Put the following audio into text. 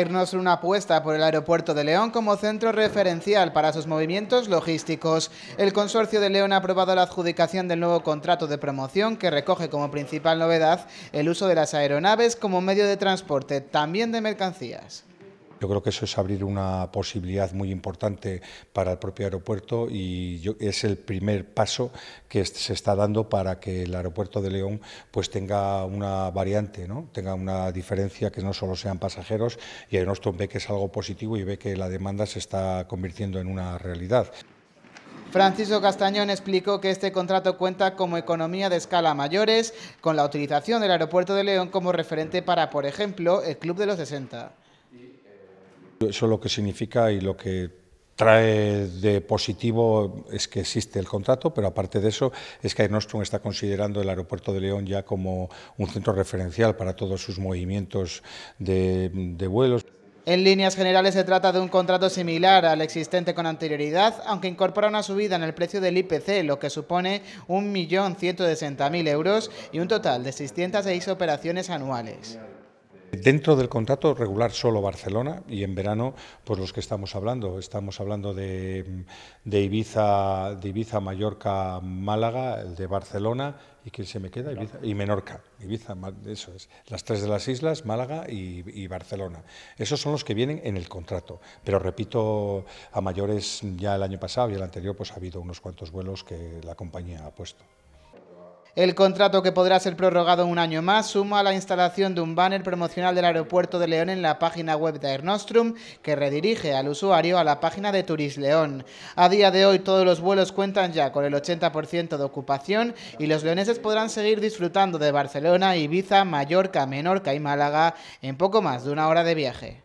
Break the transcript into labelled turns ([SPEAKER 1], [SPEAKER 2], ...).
[SPEAKER 1] irnos una apuesta por el aeropuerto de León como centro referencial para sus movimientos logísticos. El consorcio de León ha aprobado la adjudicación del nuevo contrato de promoción que recoge como principal novedad el uso de las aeronaves como medio de transporte, también de mercancías.
[SPEAKER 2] Yo creo que eso es abrir una posibilidad muy importante para el propio aeropuerto y es el primer paso que se está dando para que el aeropuerto de León pues tenga una variante, ¿no? tenga una diferencia que no solo sean pasajeros y Aeronostrum ve que es algo positivo y ve que la demanda se está convirtiendo en una realidad.
[SPEAKER 1] Francisco Castañón explicó que este contrato cuenta como economía de escala mayores, con la utilización del aeropuerto de León como referente para, por ejemplo, el Club de los 60.
[SPEAKER 2] Eso lo que significa y lo que trae de positivo es que existe el contrato, pero aparte de eso es que Air está considerando el aeropuerto de León ya como un centro referencial para todos sus movimientos de, de vuelos.
[SPEAKER 1] En líneas generales se trata de un contrato similar al existente con anterioridad, aunque incorpora una subida en el precio del IPC, lo que supone 1.160.000 euros y un total de 606 operaciones anuales.
[SPEAKER 2] Dentro del contrato regular solo Barcelona y en verano, pues los que estamos hablando. Estamos hablando de, de Ibiza, Ibiza, Mallorca, Málaga, el de Barcelona y quién se me queda Ibiza, y Menorca. Ibiza, eso es. Las tres de las islas, Málaga y, y, Barcelona. Esos son los que vienen en el contrato. Pero repito, a mayores ya el año pasado y el anterior, pues ha habido unos cuantos vuelos que la compañía ha puesto.
[SPEAKER 1] El contrato que podrá ser prorrogado un año más suma a la instalación de un banner promocional del aeropuerto de León en la página web de Air Nostrum que redirige al usuario a la página de Turis León. A día de hoy todos los vuelos cuentan ya con el 80% de ocupación y los leoneses podrán seguir disfrutando de Barcelona, Ibiza, Mallorca, Menorca y Málaga en poco más de una hora de viaje.